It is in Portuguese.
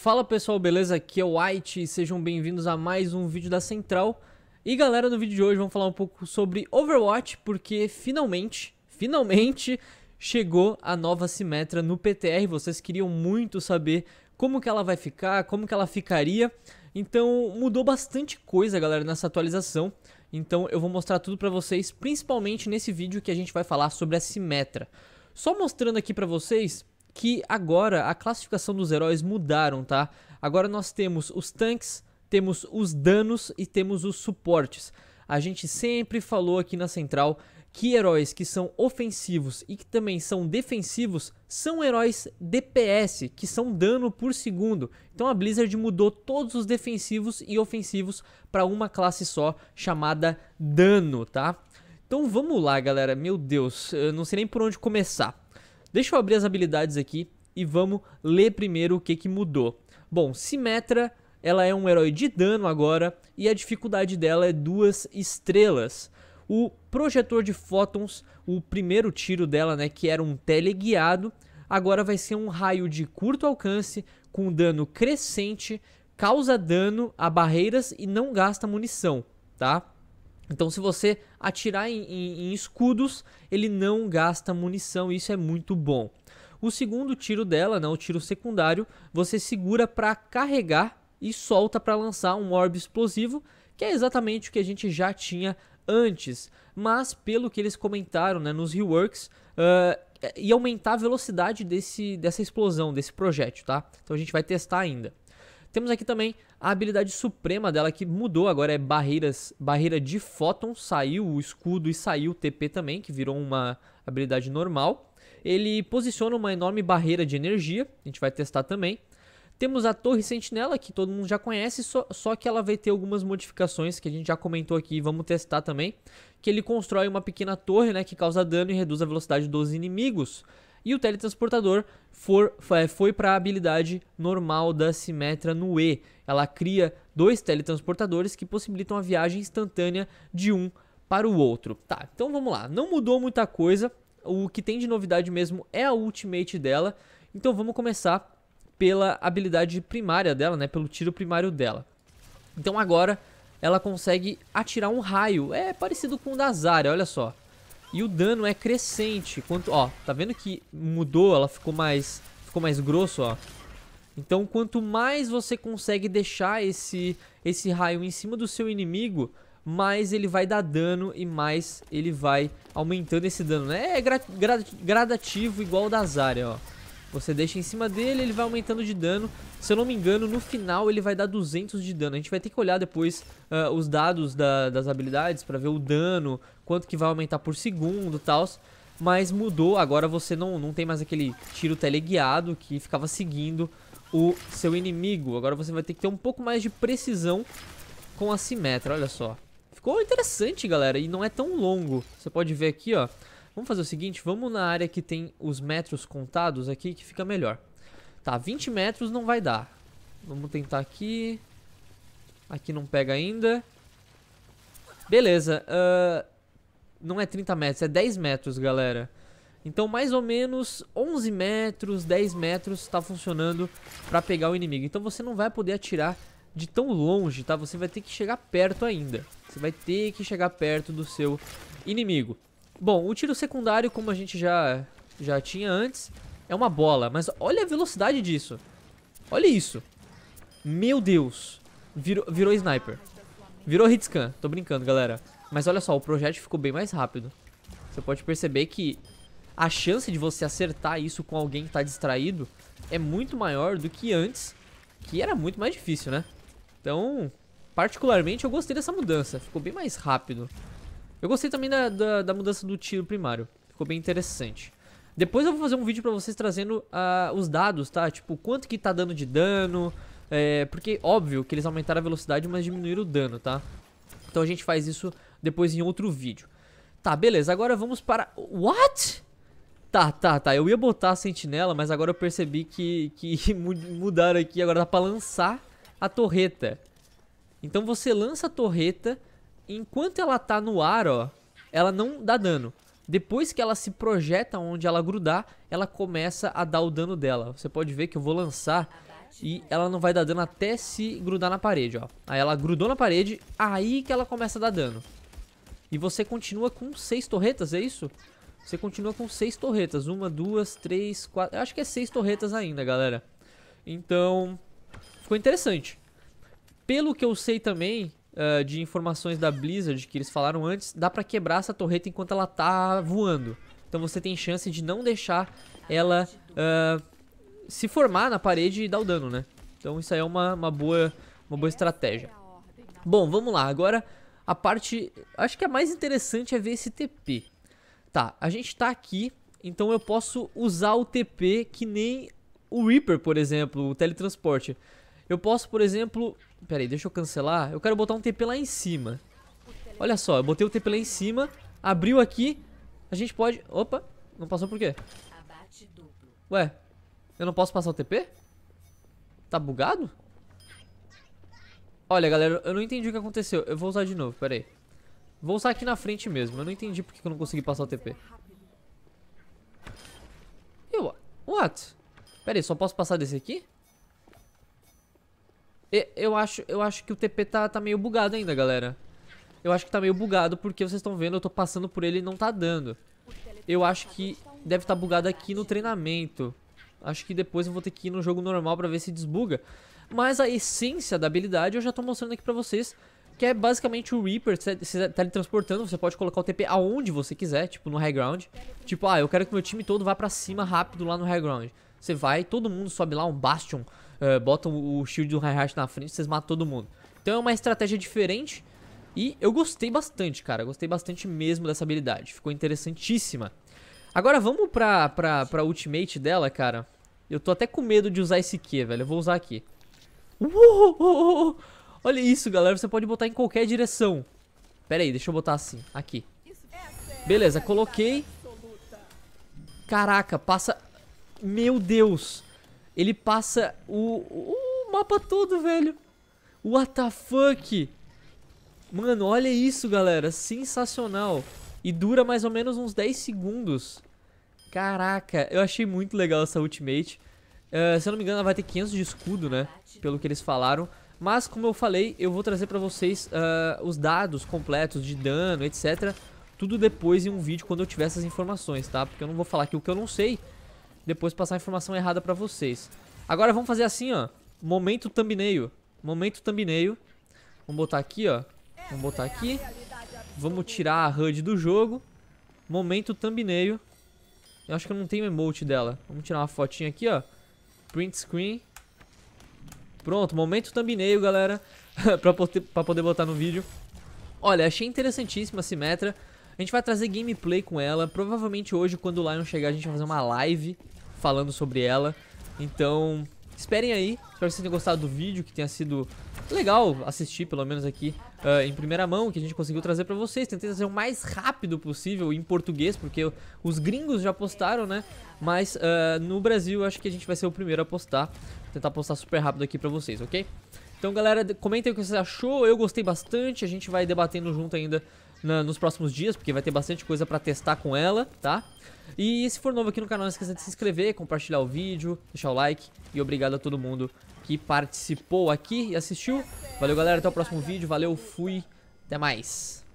Fala pessoal, beleza? Aqui é o White e sejam bem-vindos a mais um vídeo da Central. E galera, no vídeo de hoje vamos falar um pouco sobre Overwatch, porque finalmente, finalmente chegou a nova Simetra no PTR. Vocês queriam muito saber como que ela vai ficar, como que ela ficaria. Então mudou bastante coisa, galera, nessa atualização. Então eu vou mostrar tudo pra vocês, principalmente nesse vídeo que a gente vai falar sobre a Simetra. Só mostrando aqui pra vocês que agora a classificação dos heróis mudaram, tá? Agora nós temos os tanques, temos os danos e temos os suportes. A gente sempre falou aqui na central que heróis que são ofensivos e que também são defensivos são heróis DPS, que são dano por segundo. Então a Blizzard mudou todos os defensivos e ofensivos para uma classe só chamada dano, tá? Então vamos lá, galera. Meu Deus, eu não sei nem por onde começar. Deixa eu abrir as habilidades aqui e vamos ler primeiro o que, que mudou. Bom, Simetra, ela é um herói de dano agora e a dificuldade dela é duas estrelas. O projetor de fótons, o primeiro tiro dela, né, que era um teleguiado, agora vai ser um raio de curto alcance com dano crescente, causa dano a barreiras e não gasta munição, tá? Então, se você atirar em, em, em, escudos, ele não gasta munição, isso é muito bom. O segundo tiro dela, né, o tiro secundário, você segura para carregar e solta para lançar um orbe explosivo, que é exatamente o que a gente já tinha antes. Mas, pelo que eles comentaram né, nos reworks, uh, e aumentar a velocidade desse, dessa explosão, desse projétil, tá? Então a gente vai testar ainda. Temos aqui também a habilidade suprema dela que mudou, agora é barreiras, barreira de fóton, saiu o escudo e saiu o TP também, que virou uma habilidade normal. Ele posiciona uma enorme barreira de energia, a gente vai testar também. Temos a Torre Sentinela, que todo mundo já conhece, só, só que ela vai ter algumas modificações que a gente já comentou aqui vamos testar também. Que ele constrói uma pequena torre né, que causa dano e reduz a velocidade dos inimigos. E o teletransportador for, foi para a habilidade normal da Simetra no E. Ela cria dois teletransportadores que possibilitam a viagem instantânea de um para o outro. Tá, então vamos lá. Não mudou muita coisa. O que tem de novidade mesmo é a ultimate dela. Então vamos começar pela habilidade primária dela, né? Pelo tiro primário dela. Então agora ela consegue atirar um raio. É parecido com o da Zarya, olha só. E o dano é crescente. Quanto, ó, tá vendo que mudou, ela ficou mais, ficou mais grosso, ó. Então, quanto mais você consegue deixar esse, esse raio em cima do seu inimigo, mais ele vai dar dano e mais ele vai aumentando esse dano, né? É gra gra gradativo igual o da Zarya, ó. Você deixa em cima dele, ele vai aumentando de dano. Se eu não me engano, no final ele vai dar 200 de dano. A gente vai ter que olhar depois uh, os dados da, das habilidades pra ver o dano, quanto que vai aumentar por segundo e tal. Mas mudou, agora você não, não tem mais aquele tiro teleguiado que ficava seguindo o seu inimigo. Agora você vai ter que ter um pouco mais de precisão com a simetra, olha só. Ficou interessante, galera, e não é tão longo. Você pode ver aqui, ó. Vamos fazer o seguinte, vamos na área que tem os metros contados aqui que fica melhor. Tá, 20 metros não vai dar. Vamos tentar aqui. Aqui não pega ainda. Beleza. Uh, não é 30 metros, é 10 metros, galera. Então, mais ou menos 11 metros, 10 metros está funcionando para pegar o inimigo. Então, você não vai poder atirar de tão longe, tá? Você vai ter que chegar perto ainda. Você vai ter que chegar perto do seu inimigo. Bom, o tiro secundário, como a gente já, já tinha antes, é uma bola. Mas olha a velocidade disso. Olha isso. Meu Deus. Virou, virou sniper. Virou hitscan. Tô brincando, galera. Mas olha só, o projeto ficou bem mais rápido. Você pode perceber que a chance de você acertar isso com alguém que tá distraído é muito maior do que antes, que era muito mais difícil, né? Então, particularmente, eu gostei dessa mudança. Ficou bem mais rápido. Eu gostei também da, da, da mudança do tiro primário. Ficou bem interessante. Depois eu vou fazer um vídeo pra vocês trazendo uh, os dados, tá? Tipo, quanto que tá dando de dano. É, porque, óbvio, que eles aumentaram a velocidade, mas diminuíram o dano, tá? Então a gente faz isso depois em outro vídeo. Tá, beleza. Agora vamos para... What? Tá, tá, tá. Eu ia botar a sentinela, mas agora eu percebi que, que mudaram aqui. Agora dá pra lançar a torreta. Então você lança a torreta enquanto ela tá no ar, ó, ela não dá dano. Depois que ela se projeta onde ela grudar, ela começa a dar o dano dela. Você pode ver que eu vou lançar e ela não vai dar dano até se grudar na parede, ó. Aí ela grudou na parede, aí que ela começa a dar dano. E você continua com seis torretas, é isso? Você continua com seis torretas. Uma, duas, três, quatro... Eu acho que é seis torretas ainda, galera. Então, ficou interessante. Pelo que eu sei também, ah, de informações da Blizzard que eles falaram antes, dá pra quebrar essa torreta enquanto ela tá voando. Então você tem chance de não deixar ela uh, se formar na parede e dar o dano, né? Então isso aí é uma, uma, boa, uma boa estratégia. Bom, vamos lá. Agora a parte... Acho que a mais interessante é ver esse TP. Tá, a gente tá aqui, então eu posso usar o TP que nem o Reaper, por exemplo, o teletransporte. Eu posso, por exemplo, Pera aí, deixa eu cancelar. Eu quero botar um TP lá em cima. Olha só, eu botei o TP lá em cima, abriu aqui, a gente pode... Opa, não passou por quê? Ué, eu não posso passar o TP? Tá bugado? Olha, galera, eu não entendi o que aconteceu. Eu vou usar de novo, pera aí. Vou usar aqui na frente mesmo. Eu não entendi porque eu não consegui passar o TP. É eu... What? Pera aí, só posso passar desse aqui? Eu acho, eu acho que o TP tá, tá meio bugado ainda, galera. Eu acho que tá meio bugado porque vocês estão vendo, eu tô passando por ele e não tá dando. Eu acho que deve estar tá bugado aqui no treinamento. Acho que depois eu vou ter que ir no jogo normal pra ver se desbuga. Mas a essência da habilidade eu já tô mostrando aqui pra vocês. Que é basicamente o Reaper se tá, tá teletransportando. Você pode colocar o TP aonde você quiser, tipo no high ground. Tipo, ah, eu quero que meu time todo vá pra cima rápido lá no high ground. Você vai, todo mundo sobe lá, um Bastion uh, botam o shield do hi-hat na frente, vocês matam todo mundo. Então é uma estratégia diferente e eu gostei bastante, cara. Gostei bastante mesmo dessa habilidade. Ficou interessantíssima. Agora vamos pra, pra, pra ultimate dela, cara. Eu tô até com medo de usar esse Q, velho. Eu vou usar aqui. Uou! Olha isso, galera. Você pode botar em qualquer direção. Pera aí, deixa eu botar assim. Aqui. Beleza, coloquei. Caraca, passa... Meu Deus. Ele passa o, o mapa todo, velho. What the fuck? Mano, olha isso, galera. Sensacional. E dura mais ou menos uns 10 segundos. Caraca, eu achei muito legal essa ultimate. Uh, se eu não me engano, ela vai ter 500 de escudo, né? Pelo que eles falaram. Mas, como eu falei, eu vou trazer pra vocês uh, os dados completos de dano, etc. Tudo depois em um vídeo, quando eu tiver essas informações, tá? Porque eu não vou falar aqui o que eu não sei depois passar a informação errada pra vocês. Agora vamos fazer assim, ó. Momento thumbnail. Momento thumbnail. Vamos botar aqui, ó. Vamos botar aqui. Vamos tirar a HUD do jogo. Momento thumbnail. Eu acho que eu não tenho emote dela. Vamos tirar uma fotinha aqui, ó. Print screen. Pronto, momento thumbnail, galera. pra, poder, pra poder botar no vídeo. Olha, achei interessantíssima a Simetra. A gente vai trazer gameplay com ela. Provavelmente hoje, quando o Lion chegar, a gente vai fazer uma live falando sobre ela. Então, esperem aí. Espero que vocês tenham gostado do vídeo, que tenha sido legal assistir, pelo menos aqui uh, em primeira mão, que a gente conseguiu trazer pra vocês. Tentei trazer o mais rápido possível em português, porque os gringos já postaram, né? Mas uh, no Brasil, acho que a gente vai ser o primeiro a postar. Vou tentar postar super rápido aqui pra vocês, ok? Então, galera, comentem o que vocês achou. Eu gostei bastante. A gente vai debatendo junto ainda na, nos próximos dias, porque vai ter bastante coisa pra testar com ela, tá? E se for novo aqui no canal, não esqueça de se inscrever, compartilhar o vídeo, deixar o like. E obrigado a todo mundo que participou aqui e assistiu. Valeu, galera. Até o próximo vídeo. Valeu, fui. Até mais.